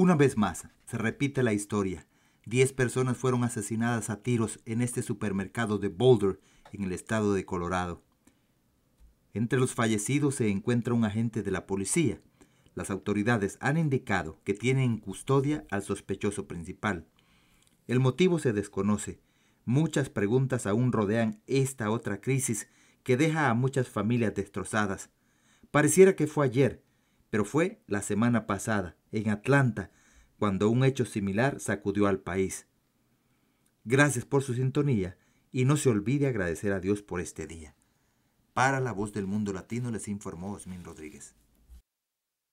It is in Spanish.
Una vez más, se repite la historia. Diez personas fueron asesinadas a tiros en este supermercado de Boulder, en el estado de Colorado. Entre los fallecidos se encuentra un agente de la policía. Las autoridades han indicado que tienen custodia al sospechoso principal. El motivo se desconoce. Muchas preguntas aún rodean esta otra crisis que deja a muchas familias destrozadas. Pareciera que fue ayer, pero fue la semana pasada, en Atlanta, cuando un hecho similar sacudió al país. Gracias por su sintonía y no se olvide agradecer a Dios por este día. Para la voz del mundo latino les informó Osmin Rodríguez.